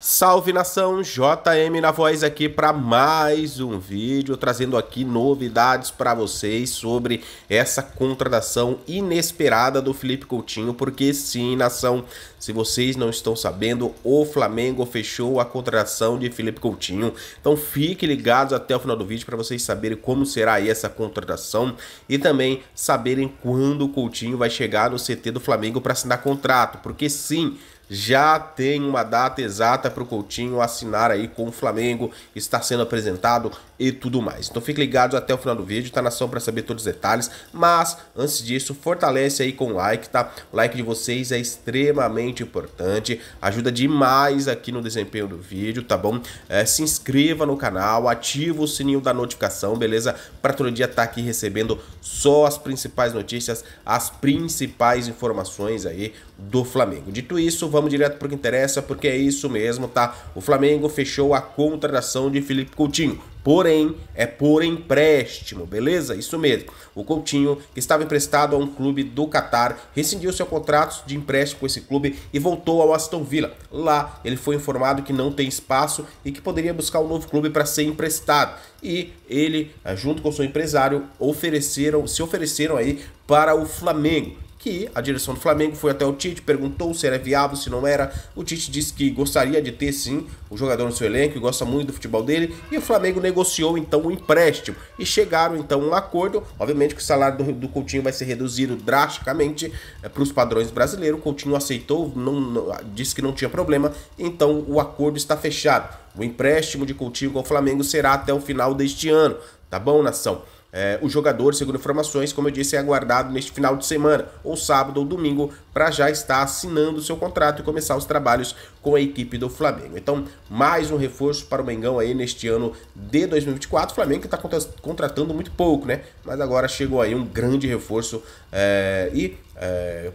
Salve nação, JM na voz aqui para mais um vídeo, trazendo aqui novidades para vocês sobre essa contratação inesperada do Felipe Coutinho, porque sim, nação, se vocês não estão sabendo, o Flamengo fechou a contratação de Felipe Coutinho. Então fiquem ligados até o final do vídeo para vocês saberem como será essa contratação e também saberem quando o Coutinho vai chegar no CT do Flamengo para assinar contrato, porque sim, já tem uma data exata para o Coutinho assinar aí com o Flamengo, está sendo apresentado e tudo mais. Então fique ligado até o final do vídeo, tá na ação para saber todos os detalhes, mas antes disso, fortalece aí com o like, tá? O like de vocês é extremamente importante, ajuda demais aqui no desempenho do vídeo, tá bom? É, se inscreva no canal, ativa o sininho da notificação, beleza? Para todo dia estar tá aqui recebendo só as principais notícias, as principais informações aí do Flamengo. Dito isso, vamos vamos direto pro que interessa, porque é isso mesmo, tá? O Flamengo fechou a contratação de Felipe Coutinho. Porém, é por empréstimo, beleza? Isso mesmo. O Coutinho, que estava emprestado a um clube do Catar, rescindiu seu contrato de empréstimo com esse clube e voltou ao Aston Villa. Lá, ele foi informado que não tem espaço e que poderia buscar um novo clube para ser emprestado. E ele, junto com seu empresário, ofereceram, se ofereceram aí para o Flamengo que a direção do Flamengo foi até o Tite, perguntou se era viável, se não era. O Tite disse que gostaria de ter sim o jogador no seu elenco e gosta muito do futebol dele. E o Flamengo negociou então o um empréstimo e chegaram então a um acordo. Obviamente que o salário do, do Coutinho vai ser reduzido drasticamente é, eh, para os padrões brasileiros. O Coutinho aceitou, não, não, disse que não tinha problema, então o acordo está fechado. O empréstimo de Coutinho com o Flamengo será até o final deste ano, tá bom, nação? É, o jogador, segundo informações, como eu disse, é aguardado neste final de semana, ou sábado ou domingo, para já estar assinando seu contrato e começar os trabalhos com a equipe do Flamengo. Então, mais um reforço para o Mengão aí neste ano de 2024. O Flamengo que está contratando muito pouco, né? Mas agora chegou aí um grande reforço é, e, é,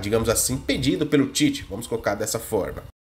digamos assim, pedido pelo Tite, vamos colocar dessa forma.